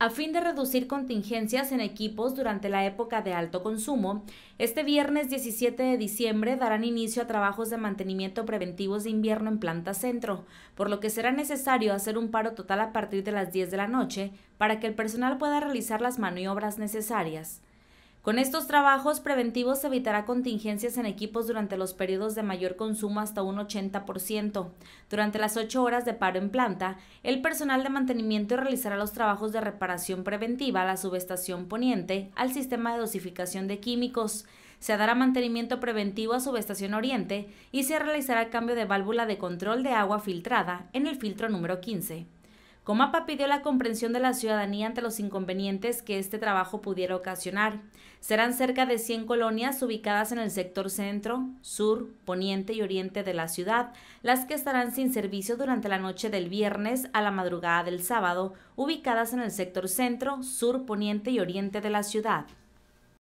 a fin de reducir contingencias en equipos durante la época de alto consumo, este viernes 17 de diciembre darán inicio a trabajos de mantenimiento preventivos de invierno en planta centro, por lo que será necesario hacer un paro total a partir de las 10 de la noche para que el personal pueda realizar las maniobras necesarias. Con estos trabajos preventivos se evitará contingencias en equipos durante los periodos de mayor consumo hasta un 80%. Durante las 8 horas de paro en planta, el personal de mantenimiento realizará los trabajos de reparación preventiva a la subestación poniente, al sistema de dosificación de químicos. Se dará mantenimiento preventivo a subestación oriente y se realizará cambio de válvula de control de agua filtrada en el filtro número 15. Comapa pidió la comprensión de la ciudadanía ante los inconvenientes que este trabajo pudiera ocasionar. Serán cerca de 100 colonias ubicadas en el sector centro, sur, poniente y oriente de la ciudad, las que estarán sin servicio durante la noche del viernes a la madrugada del sábado, ubicadas en el sector centro, sur, poniente y oriente de la ciudad.